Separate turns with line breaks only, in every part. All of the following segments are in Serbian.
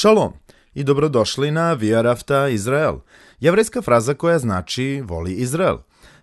Šalom i dobrodošli na Via Rafta Izrael, jevrijska fraza koja znači voli Izrael.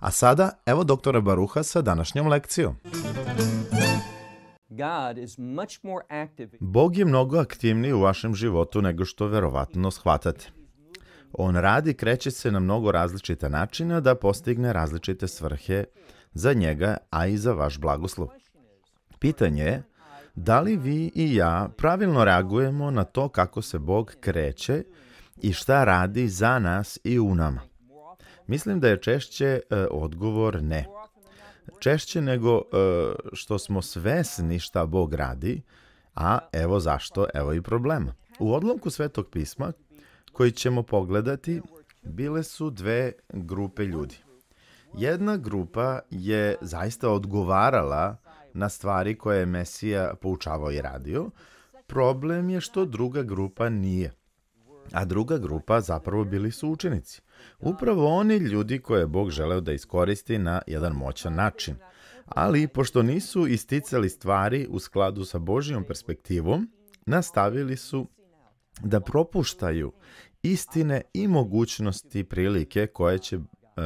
A sada, evo doktora Baruha sa današnjom lekcijom. Bog je mnogo aktivniji u vašem životu nego što verovatno shvatate. On radi, kreće se na mnogo različita načina da postigne različite svrhe za njega, a i za vaš blagoslov. Pitanje je, da li vi i ja pravilno reagujemo na to kako se Bog kreće i šta radi za nas i u nama? Mislim da je češće e, odgovor ne. Češće nego e, što smo svesni šta Bog radi, a evo zašto, evo i problema. U odlomku Svetog pisma, koji ćemo pogledati, bile su dve grupe ljudi. Jedna grupa je zaista odgovarala na stvari koje je Mesija poučavao i radio. Problem je što druga grupa nije. A druga grupa zapravo bili su učenici. Upravo oni ljudi koje je Bog želeo da iskoristi na jedan moćan način. Ali, pošto nisu isticali stvari u skladu sa Božijom perspektivom, nastavili su da propuštaju istine i mogućnosti prilike koje će e,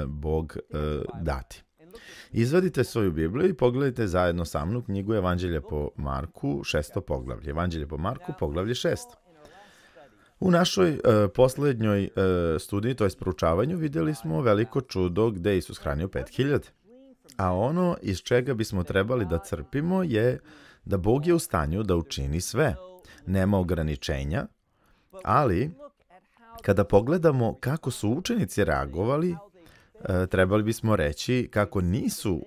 Bog e, dati. Izvadite svoju Bibliju i pogledajte zajedno sa mnom knjigu Evanđelje po Marku, šesto poglavlje. Evanđelje po Marku, poglavlje šesto. U našoj e, poslednjoj e, studiji, to je proučavanju, videli smo veliko čudo gde Isus hranio 5000. A ono iz čega bismo trebali da crpimo je da Bog je u stanju da učini sve. Nema ograničenja, ali kada pogledamo kako su učenici reagovali, e, trebali bismo reći kako nisu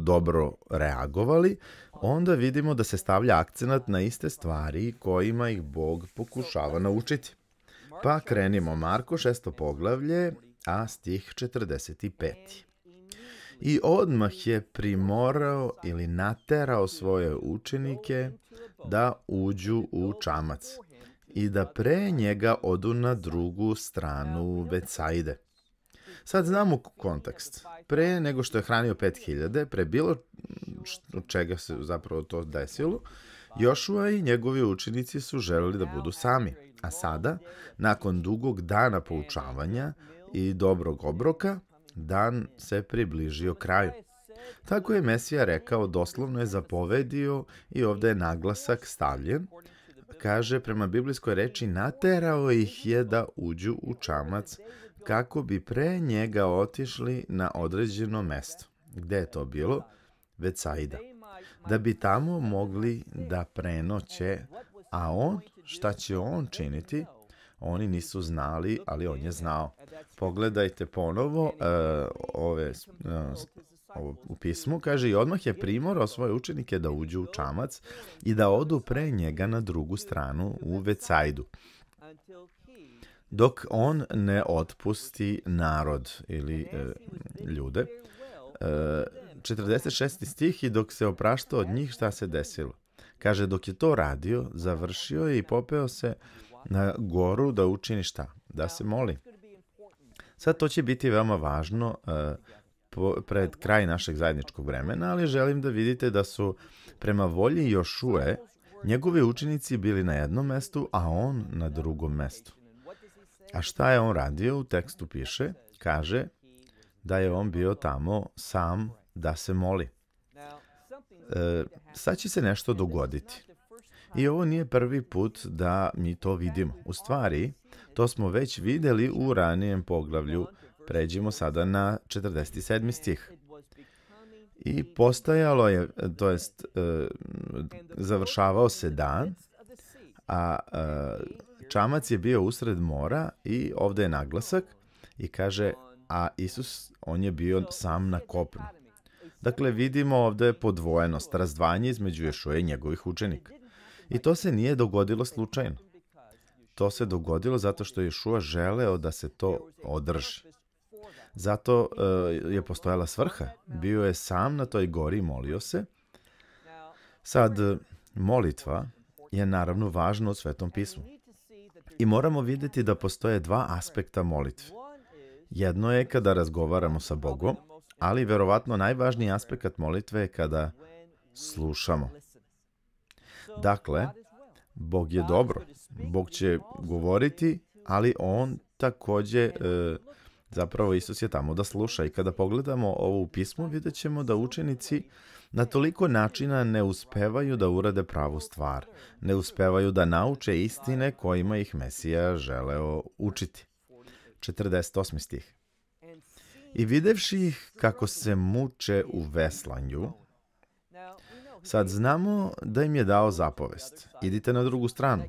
dobro reagovali, onda vidimo da se stavlja akcenat na iste stvari kojima ih Bog pokušava naučiti. Pa krenimo Marko, šesto poglavlje, a stih 45. I odmah je primorao ili naterao svoje učenike da uđu u čamac i da pre njega odu na drugu stranu Vecajde. Sad znamo kontekst. Pre nego što je hranio 5000, pre bilo čega se zapravo to desilo, Jošua i njegovi učenici su želeli da budu sami. A sada, nakon dugog dana poučavanja i dobrog obroka, dan se približio kraju. Tako je Mesija rekao, doslovno je zapovedio i ovde je naglasak stavljen. Kaže, prema biblijskoj reči, naterao ih je da uđu u čamac kako bi pre njega otišli na određeno mesto. Gde je to bilo? Vecaida. Da bi tamo mogli da prenoće, a on šta će on činiti, oni nisu znali, ali on je znao. Pogledajte ponovo uh, ove, uh, ovo u pismu, kaže i odmah je primorao svoje učenike da uđu u čamac i da odu pre njega na drugu stranu u Vecajdu dok on ne otpusti narod ili e, ljude. E, 46. stih i dok se oprašta od njih šta se desilo. Kaže, dok je to radio, završio je i popeo se na goru da učini šta? Da se moli. Sad to će biti veoma važno e, po, pred kraj našeg zajedničkog vremena, ali želim da vidite da su prema volji Jošue njegovi učenici bili na jednom mestu, a on na drugom mestu. A šta je on radio? U tekstu piše, kaže da je on bio tamo sam da se moli. E, sad će se nešto dogoditi. I ovo nije prvi put da mi to vidimo. U stvari, to smo već videli u ranijem poglavlju. Pređimo sada na 47. stih. I postajalo je, to jest, e, završavao se dan, a e, čamac je bio usred mora i ovde je naglasak i kaže, a Isus, on je bio sam na kopnu. Dakle, vidimo ovde podvojenost, razdvajanje između Ješuje i njegovih učenika. I to se nije dogodilo slučajno. To se dogodilo zato što je Ješua želeo da se to održi. Zato uh, je postojala svrha. Bio je sam na toj gori i molio se. Sad, molitva je naravno važna u Svetom pismu. I moramo videti da postoje dva aspekta molitve. Jedno je kada razgovaramo sa Bogom, ali verovatno najvažniji aspekt molitve je kada slušamo. Dakle, Bog je dobro. Bog će govoriti, ali On takođe, e, zapravo Isus je tamo da sluša. I kada pogledamo ovo u pismu, vidjet ćemo da učenici na toliko načina ne uspevaju da urade pravu stvar. Ne uspevaju da nauče istine kojima ih Mesija želeo učiti. 48. stih. I videvši ih kako se muče u veslanju, sad znamo da im je dao zapovest. Idite na drugu stranu.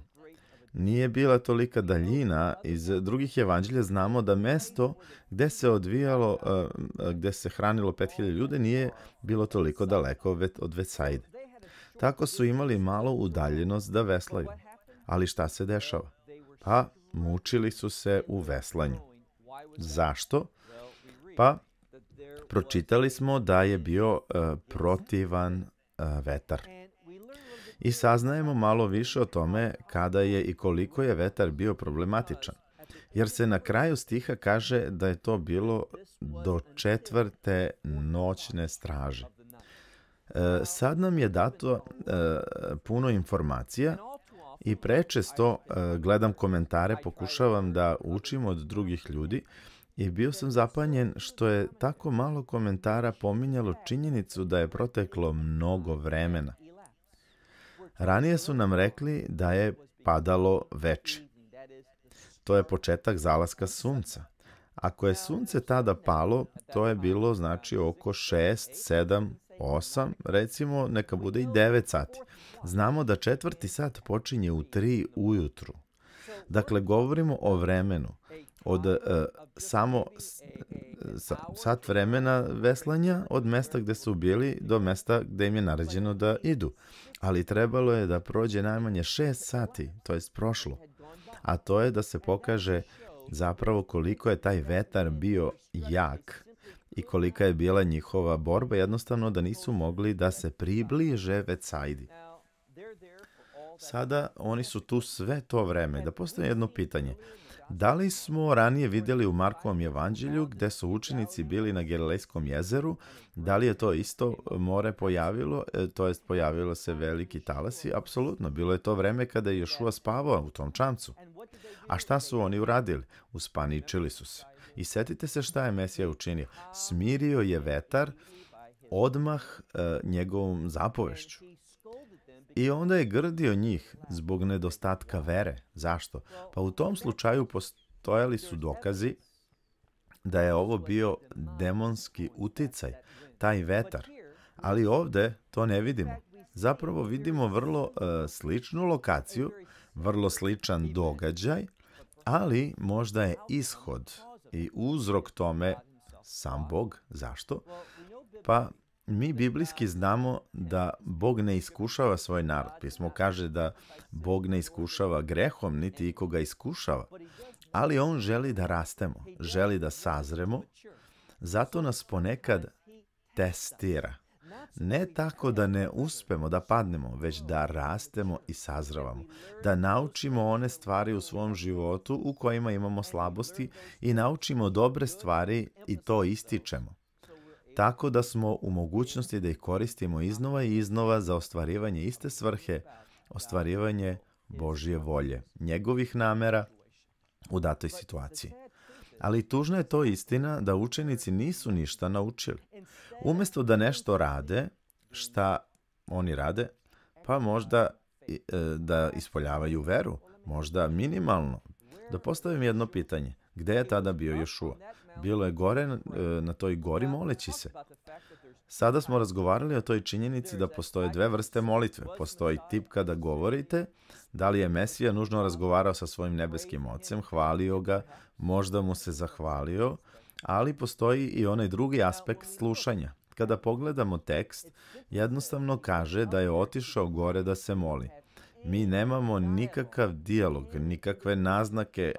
Nije bila tolika daljina, iz drugih evanđelja znamo da mesto gde se odvijalo, eh, gde se hranilo 5000 ljude nije bilo toliko daleko od Vecajde. Tako su imali malo udaljenost da veslaju. Ali šta se dešava? Pa, mučili su se u veslanju. Zašto? Pa, pročitali smo da je bio e, protivan e, vetar. I saznajemo malo više o tome kada je i koliko je vetar bio problematičan. Jer se na kraju stiha kaže da je to bilo do četvrte noćne straže. E, sad nam je dato puno informacija i prečesto gledam komentare, pokušavam da učim od drugih ljudi i bio sam zapanjen što je tako malo komentara pominjalo činjenicu da je proteklo mnogo vremena. Ranije su nam rekli da je padalo veče. To je početak zalaska sunca. Ako je sunce tada palo, to je bilo znači oko 6, 7, 8, recimo neka bude i 9 sati. Znamo da četvrti sat počinje u 3 ujutru. Dakle, govorimo o vremenu od uh, samo sa, sat vremena veslanja od mesta gde su bili do mesta gde im je naređeno da idu. Ali trebalo je da prođe najmanje 6 sati, to jest prošlo. A to je da se pokaže zapravo koliko je taj vetar bio jak i kolika je bila njihova borba, jednostavno da nisu mogli da se približe Vecajdi. Sada oni su tu sve to vreme. Da postavim jedno pitanje. Da li smo ranije videli u Markovom evanđelju gde su učenici bili na Gerilejskom jezeru, da li je to isto more pojavilo, e, to jest pojavilo se veliki talasi? Apsolutno, bilo je to vreme kada je Jošua spavao u tom čamcu. A šta su oni uradili? Uspaničili su se. I setite se šta je Mesija učinio. Smirio je vetar odmah e, njegovom zapovešću. I onda je grdio njih zbog nedostatka vere. Zašto? Pa u tom slučaju postojali su dokazi da je ovo bio demonski uticaj, taj vetar. Ali ovde to ne vidimo. Zapravo vidimo vrlo uh, sličnu lokaciju, vrlo sličan događaj, ali možda je ishod i uzrok tome sam Bog. Zašto? Pa Mi biblijski znamo da Bog ne iskušava svoj narod. Pismo kaže da Bog ne iskušava grehom, niti ikoga iskušava. Ali On želi da rastemo, želi da sazremo, zato nas ponekad testira. Ne tako da ne uspemo da padnemo, već da rastemo i sazravamo. Da naučimo one stvari u svom životu u kojima imamo slabosti i naučimo dobre stvari i to ističemo tako da smo u mogućnosti da ih koristimo iznova i iznova za ostvarivanje iste svrhe, ostvarivanje Božje volje, njegovih namera u datoj situaciji. Ali tužna je to istina da učenici nisu ništa naučili. Umesto da nešto rade, šta oni rade, pa možda e, da ispoljavaju veru, možda minimalno. Da postavim jedno pitanje, gdje je tada bio Jošua? Bilo je gore, eh, na toj gori moleći se. Sada smo razgovarali o toj činjenici da postoje dve vrste molitve. Postoji tip kada govorite, da li je Mesija nužno razgovarao sa svojim nebeskim ocem, hvalio ga, možda mu se zahvalio, ali postoji i onaj drugi aspekt slušanja. Kada pogledamo tekst, jednostavno kaže da je otišao gore da se moli. Mi nemamo nikakav dijalog, nikakve naznake e,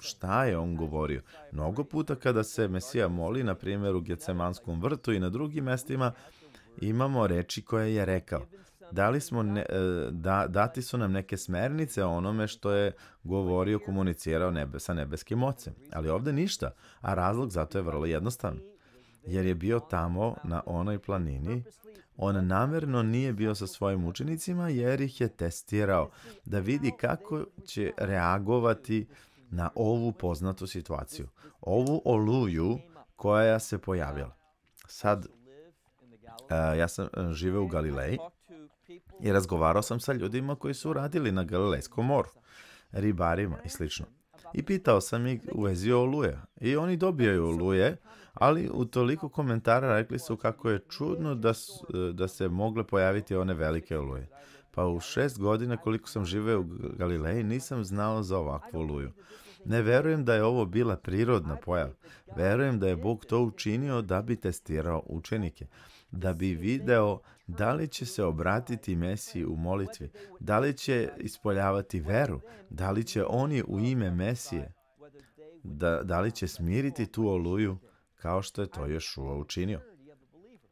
šta je on govorio. Mnogo puta kada se Mesija moli, na primjer u Gecemanskom vrtu i na drugim mestima, imamo reči koje je rekao. Dali smo ne, e, da, dati su nam neke smernice o onome što je govorio, komunicirao nebe, sa nebeskim ocem. Ali ovde ništa, a razlog zato je vrlo jednostavan. Jer je bio tamo na onoj planini On namerno nije bio sa svojim učenicima jer ih je testirao da vidi kako će reagovati na ovu poznatu situaciju, ovu oluju koja se pojavila. Sad, e, ja sam e, žive u Galileji i razgovarao sam sa ljudima koji su radili na Galilejskom moru, ribarima i slično. I pitao sam ih u vezi oluje. I oni dobijaju oluje, ali u toliko komentara rekli su kako je čudno da, su, da se mogle pojaviti one velike oluje. Pa u šest godina koliko sam živeo u Galileji nisam znao za ovakvu oluju. Ne verujem da je ovo bila prirodna pojava. Verujem da je Bog to učinio da bi testirao učenike, da bi video Da li će se obratiti Mesiji u molitvi? Da li će ispoljavati veru? Da li će oni u ime Mesije? Da, da li će smiriti tu oluju kao što je to Ješua učinio?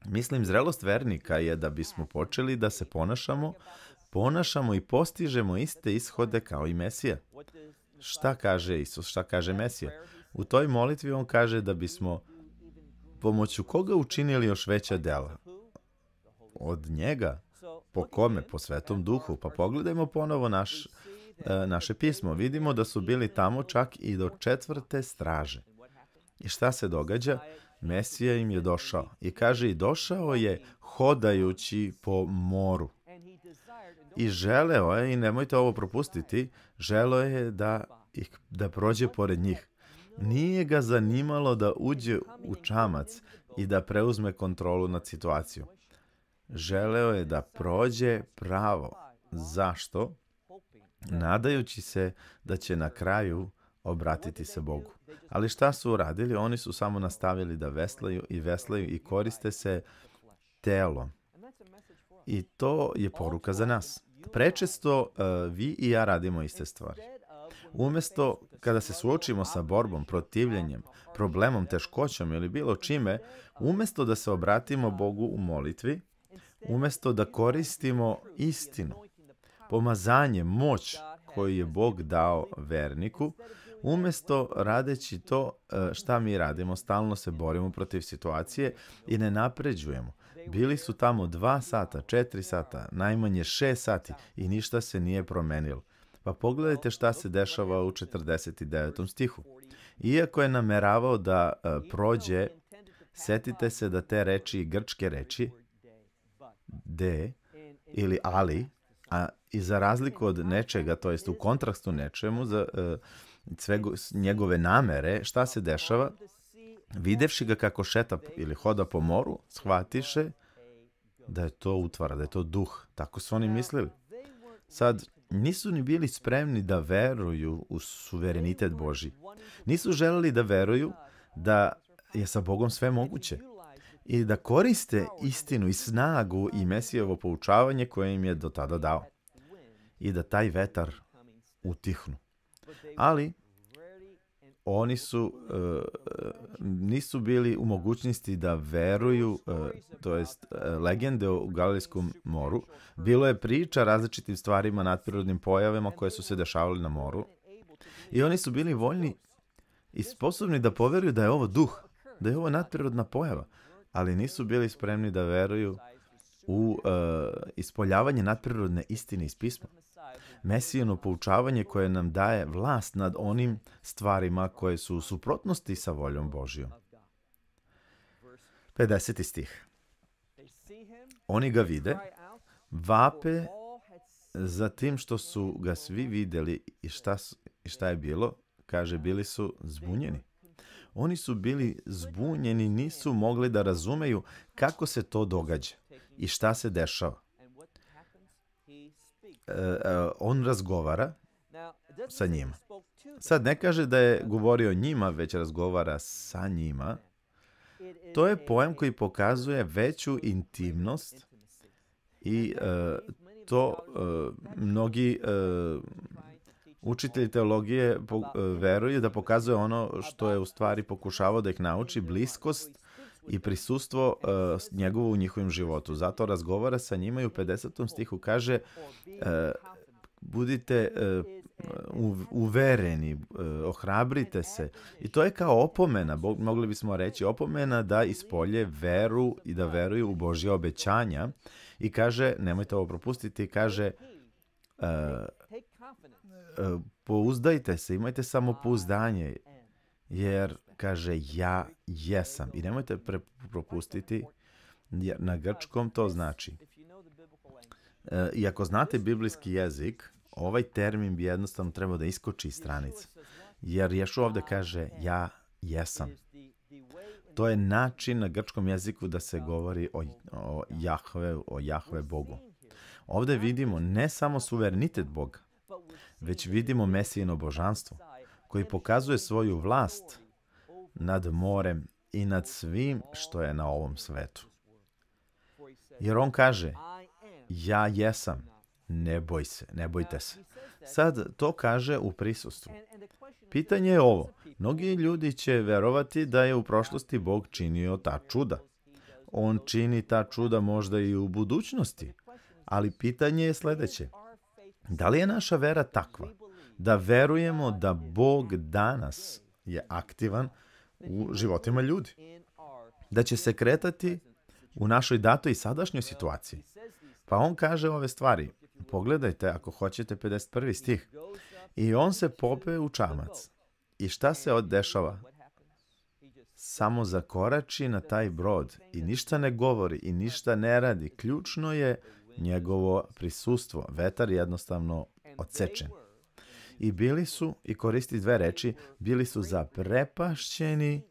Mislim, zrelost vernika je da bismo počeli da se ponašamo, ponašamo i postižemo iste ishode kao i Mesija. Šta kaže Isus, šta kaže Mesija? U toj molitvi on kaže da bismo pomoću koga učinili još veća dela, od njega. Po kome? Po svetom duhu. Pa pogledajmo ponovo naš, e, naše pismo. Vidimo da su bili tamo čak i do četvrte straže. I šta se događa? Mesija im je došao. I kaže, i došao je hodajući po moru. I želeo je, i nemojte ovo propustiti, želeo je da, da prođe pored njih. Nije ga zanimalo da uđe u čamac i da preuzme kontrolu nad situacijom. Želeo je da prođe pravo. Zašto? Nadajući se da će na kraju obratiti se Bogu. Ali šta su uradili? Oni su samo nastavili da veslaju i veslaju i koriste se telom. I to je poruka za nas. Prečesto uh, vi i ja radimo iste stvari. Umesto kada se suočimo sa borbom, protivljenjem, problemom, teškoćom ili bilo čime, umesto da se obratimo Bogu u molitvi, umesto da koristimo istinu, pomazanje, moć koju je Bog dao verniku, umesto radeći to e, šta mi radimo, stalno se borimo protiv situacije i ne napređujemo. Bili su tamo dva sata, četiri sata, najmanje šest sati i ništa se nije promenilo. Pa pogledajte šta se dešava u 49. stihu. Iako je nameravao da e, prođe, setite se da te reči, grčke reči, D ili ali, a i za razliku od nečega, to jest u kontrastu nečemu, za uh, e, sve njegove namere, šta se dešava? Videvši ga kako šeta ili hoda po moru, shvatiše da je to utvara, da je to duh. Tako su oni mislili. Sad, nisu ni bili spremni da veruju u suverenitet Boži. Nisu želeli da veruju da je sa Bogom sve moguće i da koriste istinu i snagu i Mesijevo poučavanje koje im je do tada dao i da taj vetar utihnu. Ali oni su uh, nisu bili u mogućnosti da veruju, uh, to jest uh, legende o Galilejskom moru. Bilo je priča različitim stvarima, nadprirodnim pojavama koje su se dešavali na moru. I oni su bili voljni i sposobni da poveruju da je ovo duh, da je ovo nadprirodna pojava, ali nisu bili spremni da veruju u uh, ispoljavanje nadprirodne istine iz pisma. Mesijeno poučavanje koje nam daje vlast nad onim stvarima koje su u suprotnosti sa voljom Božijom. 50. stih. Oni ga vide, vape za tim što su ga svi videli i šta, i šta je bilo, kaže, bili su zbunjeni. Oni su bili zbunjeni, nisu mogli da razumeju kako se to događa i šta se dešava. E, e on razgovara sa njima. Sad ne kaže da je govorio njima, već razgovara sa njima. To je pojem koji pokazuje veću intimnost i e, to e, mnogi Učitelj teologije da. E, veruje da pokazuje ono da. što je u stvari pokušavao da ih nauči, bliskost da, i prisustvo uh, njegovo u njihovim životu. Zato razgovara sa njima i u 50. stihu kaže uh, budite uh, uvereni, ohrabrite se. I to je kao opomena, mogli bismo reći opomena da ispolje veru i da veruju u Božje obećanja. I kaže, nemojte ovo propustiti, kaže pouzdajte se, imajte pouzdanje, e. jer kaže ja jesam. I nemojte pre propustiti, jer na grčkom to znači. E, I ako znate biblijski jezik, ovaj termin bi jednostavno trebao da iskoči iz stranica. Jer Ješu ovde kaže ja jesam. To je način na grčkom jeziku da se govori o, o Jahve, o Jahve Bogu. Ovde vidimo ne samo suverenitet Boga, već vidimo Mesijino božanstvo, koji pokazuje svoju vlast nad morem i nad svim što je na ovom svetu. Jer on kaže, ja jesam, ne boj se, ne bojte se. Sad to kaže u prisustvu. Pitanje je ovo, mnogi ljudi će verovati da je u prošlosti Bog činio ta čuda. On čini ta čuda možda i u budućnosti, ali pitanje je sledeće. Da li je naša vera takva da verujemo da Bog danas je aktivan u životima ljudi? Da će se kretati u našoj datoj i sadašnjoj situaciji? Pa on kaže ove stvari. Pogledajte, ako hoćete, 51. stih. I on se pope u čamac. I šta se oddešava? Samo zakorači na taj brod i ništa ne govori i ništa ne radi. Ključno je Njegovo prisustvo vetar jednostavno odsečen. I bili su, i koristi dve reči, bili su zaprepašćeni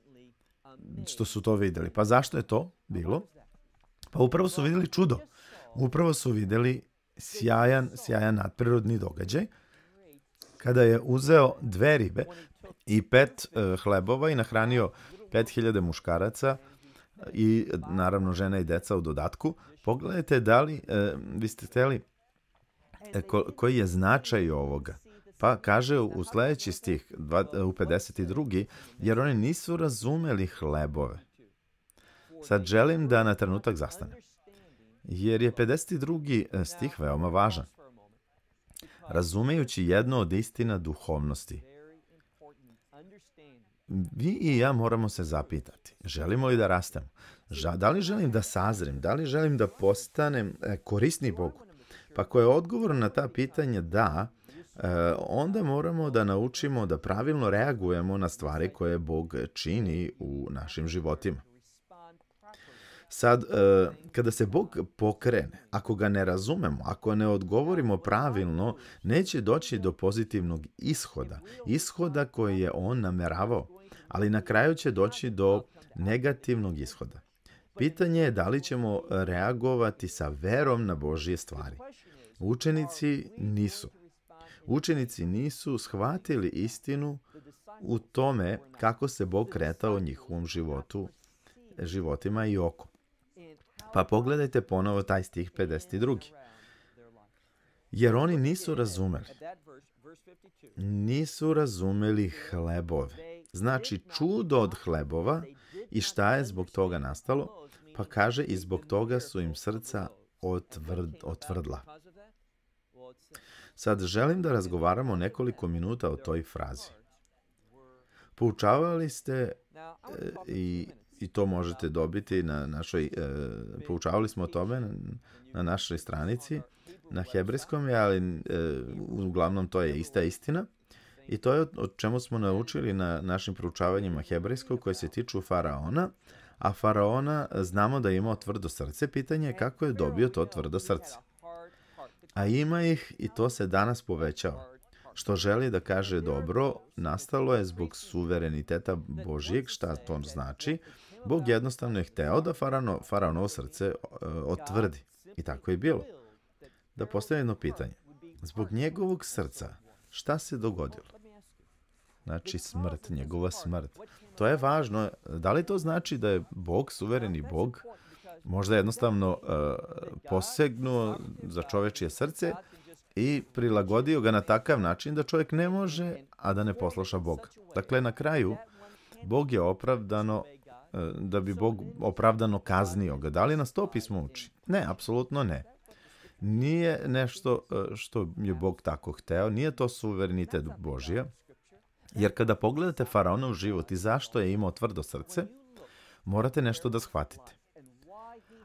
što su to videli. Pa zašto je to bilo? Pa upravo su videli čudo. Upravo su videli sjajan, sjajan nadprirodni događaj kada je uzeo dve ribe i pet eh, hlebova i nahranio pet hiljade muškaraca i naravno žena i deca u dodatku. Pogledajte da li, e, vi ste hteli, e, ko, koji je značaj ovoga. Pa kaže u sledeći stih, dva, u 52. jer oni nisu razumeli hlebove. Sad želim da na trenutak zastane. Jer je 52. E, stih veoma važan. Razumejući jedno od istina duhovnosti, vi i ja moramo se zapitati, želimo li da rastemo? Da li želim da sazrem? Da li želim da postanem e, korisni Bogu? Pa ko je odgovor na ta pitanja da, e, onda moramo da naučimo da pravilno reagujemo na stvari koje Bog čini u našim životima. Sad, e, kada se Bog pokrene, ako ga ne razumemo, ako ne odgovorimo pravilno, neće doći do pozitivnog ishoda, ishoda koji je On nameravao ali na kraju će doći do negativnog ishoda. Pitanje je da li ćemo reagovati sa verom na Božje stvari. Učenici nisu. Učenici nisu shvatili istinu u tome kako se Bog kretao njihovom životu, životima i oko. Pa pogledajte ponovo taj stih 52. Jer oni nisu razumeli. Nisu razumeli hlebove znači čudo od hlebova i šta je zbog toga nastalo? Pa kaže i zbog toga su im srca otvrd, otvrdla. Sad želim da razgovaramo nekoliko minuta o toj frazi. Poučavali ste e, i, i to možete dobiti na našoj, e, poučavali smo o tome na našoj stranici, na hebrejskom je, ali e, uglavnom to je ista istina. I to je o čemu smo naučili na našim proučavanjima hebrejskog koje se tiču faraona, a faraona znamo da je imao tvrdo srce, pitanje je kako je dobio to tvrdo srce. A ima ih i to se danas povećao. Što želi da kaže dobro, nastalo je zbog suvereniteta Božijeg, šta to znači? Bog jednostavno je hteo da farano, faraonovo srce e, otvrdi. I tako je bilo. Da postavim jedno pitanje. Zbog njegovog srca, Šta se dogodilo? Znači smrt, njegova smrt. To je važno. Da li to znači da je Bog, suvereni Bog, možda jednostavno e, posegnuo za čovečije srce i prilagodio ga na takav način da čovjek ne može, a da ne posluša Bog. Dakle, na kraju, Bog je opravdano e, da bi Bog opravdano kaznio ga. Da li nas to pismo uči? Ne, apsolutno ne nije nešto e, što je Bog tako hteo, nije to suverenitet Božija, jer kada pogledate faraona u život i zašto je imao tvrdo srce, morate nešto da shvatite.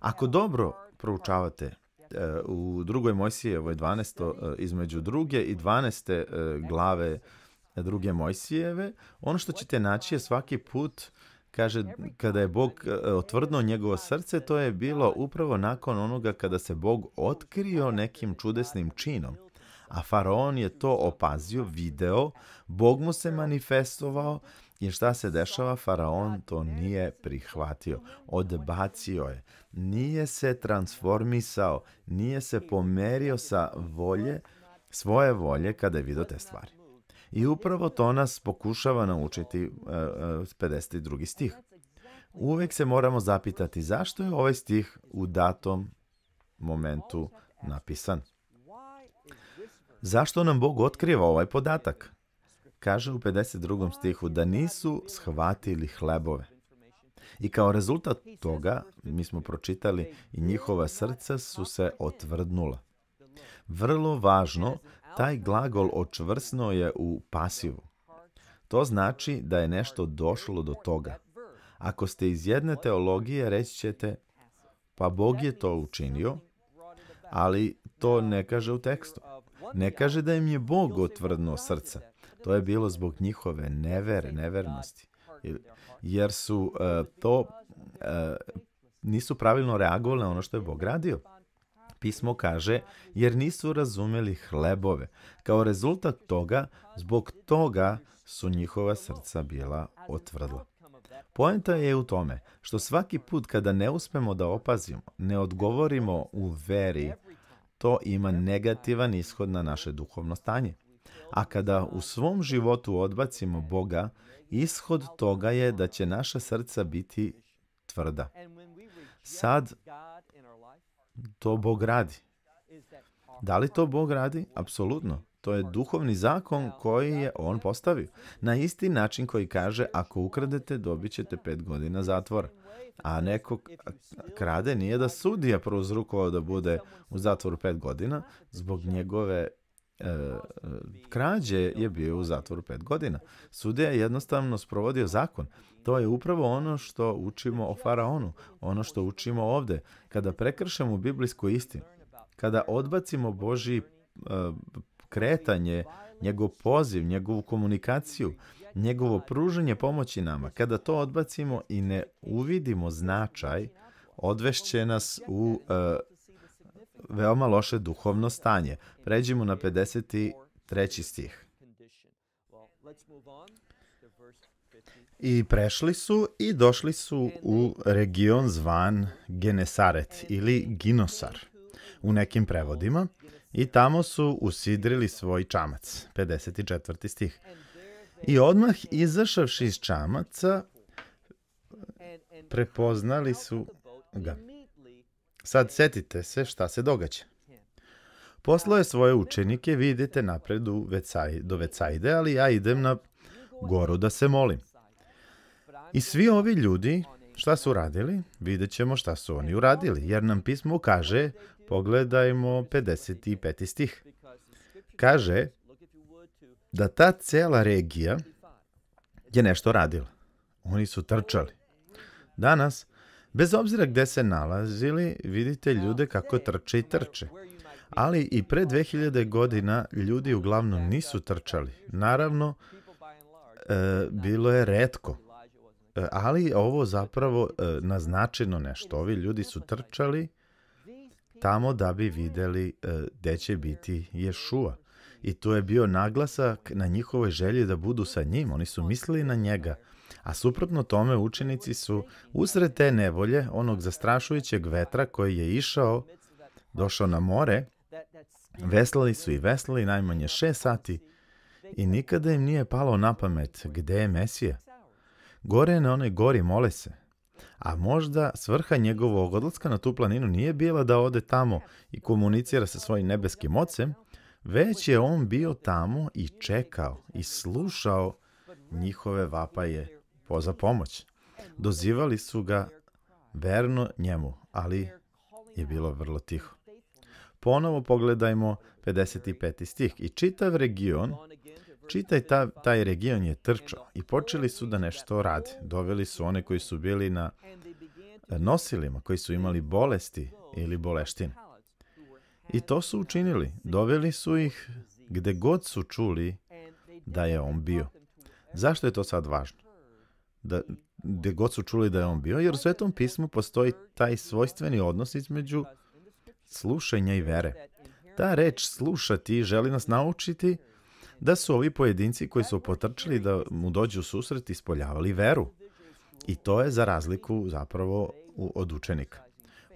Ako dobro proučavate e, u drugoj Mojsijevoj 12. E, između druge i 12. glave druge Mojsijeve, ono što ćete naći je svaki put uh, Kaže, kada je Bog e, otvrdno njegovo srce, to je bilo upravo nakon onoga kada se Bog otkrio nekim čudesnim činom. A faraon je to opazio, video, Bog mu se manifestovao i šta se dešava? Faraon to nije prihvatio, odbacio je, nije se transformisao, nije se pomerio sa volje, svoje volje kada je vidio te stvari. I upravo to nas pokušava naučiti 52. E, e, stih. Uvek se moramo zapitati zašto je ovaj stih u datom momentu napisan. Zašto nam Bog otkriva ovaj podatak? Kaže u 52. stihu da nisu shvatili hlebove. I kao rezultat toga, mi smo pročitali, i njihova srca su se otvrdnula. Vrlo važno Taj glagol očvrsno je u pasivu. To znači da je nešto došlo do toga. Ako ste iz jedne teologije, reći ćete, pa Bog je to učinio, ali to ne kaže u tekstu. Ne kaže da im je Bog otvrdno srca. To je bilo zbog njihove nevere, nevernosti. Jer su uh, to, uh, nisu pravilno reagovali na ono što je Bog radio pismo kaže, jer nisu razumeli hlebove. Kao rezultat toga, zbog toga su njihova srca bila otvrdla. Poenta je u tome što svaki put kada ne uspemo da opazimo, ne odgovorimo u veri, to ima negativan ishod na naše duhovno stanje. A kada u svom životu odbacimo Boga, ishod toga je da će naša srca biti tvrda. Sad, to Bog radi. Da li to Bog radi? Apsolutno. To je duhovni zakon koji je on postavio. Na isti način koji kaže ako ukradete dobit ćete pet godina zatvora. A neko krade nije da sudija prouzrukovao da bude u zatvoru pet godina zbog njegove E, e, krađe je bio u zatvoru pet godina. Sudija je jednostavno sprovodio zakon. To je upravo ono što učimo o faraonu, ono što učimo ovde. Kada prekršemo biblijsku istinu, kada odbacimo Boži e, kretanje, njegov poziv, njegovu komunikaciju, njegovo pruženje pomoći nama, kada to odbacimo i ne uvidimo značaj, odvešće nas u veoma loše duhovno stanje. Pređimo na 53. stih. I prešli su i došli su u region zvan Genesaret ili Ginosar u nekim prevodima i tamo su usidrili svoj čamac. 54. stih. I odmah izašavši iz čamaca prepoznali su ga. Sad setite se šta se događa. Poslao je svoje učenike, vi idete napred do Vecajde, ali ja idem na goru da se molim. I svi ovi ljudi, šta su uradili? Vidjet ćemo šta su oni uradili, jer nam pismo kaže, pogledajmo 55. stih. Kaže da ta cela regija je nešto radila. Oni su trčali. Danas Bez obzira gde se nalazili, vidite ljude kako trče i trče. Ali i pre 2000 godina ljudi uglavnom nisu uh, trčali. Naravno, e, bilo je redko. E, uh, ali ovo zapravo e, naznačeno nešto. Ovi ljudi su trčali tamo da bi videli e, gde će biti Ješua. I to je bio naglasak na njihovoj želji da budu sa njim. Oni su mislili na njega a suprotno tome učenici su usred te nevolje, onog zastrašujućeg vetra koji je išao, došao na more, veslali su i veslali najmanje šest sati i nikada im nije palo na pamet gde je Mesija. Gore na onoj gori mole se, a možda svrha njegovog odlaska na tu planinu nije bila da ode tamo i komunicira sa svojim nebeskim ocem, već je on bio tamo i čekao i slušao njihove vapaje za pomoć. Dozivali su ga verno njemu, ali je bilo vrlo tiho. Ponovo pogledajmo 55. stih i čitav region, čitaj ta, taj region je trčao i počeli su da nešto rade. Doveli su one koji su bili na nosilima, koji su imali bolesti ili boleštine. I to su učinili. Doveli su ih gde god su čuli da je on bio. Zašto je to sad važno? da, gde god su čuli da je on bio, jer u Svetom pismu postoji taj svojstveni odnos između slušanja i vere. Ta reč slušati želi nas naučiti da su ovi pojedinci koji su potrčali da mu dođu u susret ispoljavali veru. I to je za razliku zapravo od učenika.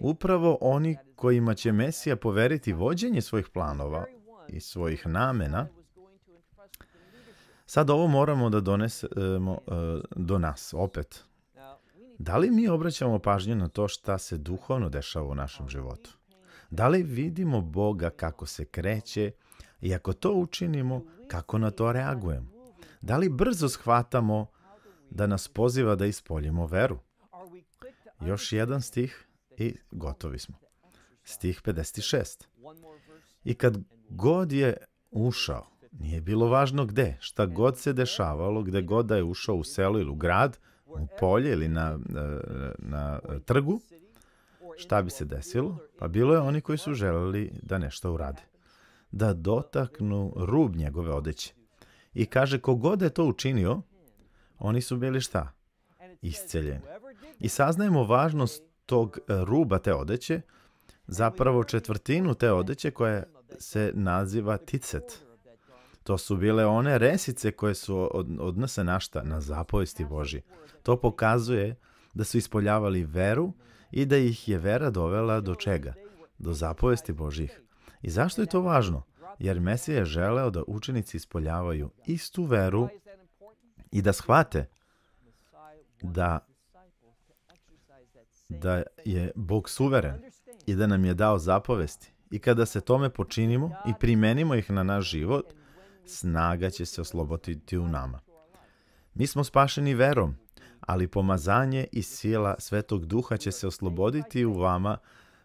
Upravo oni kojima će Mesija poveriti vođenje svojih planova i svojih namena, Sad ovo moramo da donesemo e, do nas, opet. Da, da li mi obraćamo pažnju na to šta se duhovno dešava u našem pa, životu? Da li vidimo Boga kako se kreće i ako to učinimo, kako na to reagujemo? Da li brzo shvatamo da nas poziva da ispoljimo veru? Još jedan stih i gotovi smo. Stih 56. I kad god je ušao, Nije bilo važno gde, šta e, god se dešavalo, gde god da je ušao u selo ili u grad, u polje ili na, na, na trgu, šta bi se desilo? Pa bilo je oni koji su želeli da nešto urade. Da dotaknu rub njegove odeće. I kaže, kogod je to učinio, oni su bili šta? Isceljeni. I saznajemo važnost tog ruba te odeće, zapravo četvrtinu te odeće koja se naziva ticet. To su bile one resice koje su od, odnose na šta? Na zapovesti Božje. To pokazuje da su ispoljavali veru i da ih je vera dovela do čega? Do zapovesti Božjih. I zašto je to važno? Jer Mesija je želeo da učenici ispoljavaju istu veru i da shvate da da je Bog suveren i da nam je dao zapovesti. I kada se tome počinimo i primenimo ih na naš život, snaga će se osloboditi u nama. Mi smo spašeni verom, ali pomazanje i sila Svetog Duha će se osloboditi u vama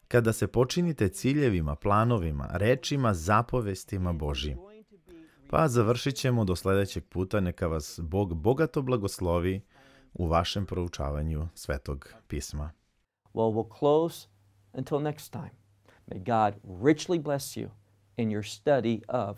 kada se počinite ciljevima, planovima, rečima, zapovestima Božijim. Pa završit ćemo do sledećeg puta. Neka vas Bog bogato blagoslovi u vašem proučavanju Svetog pisma. Well, we'll close until next time. May God richly bless you in your study of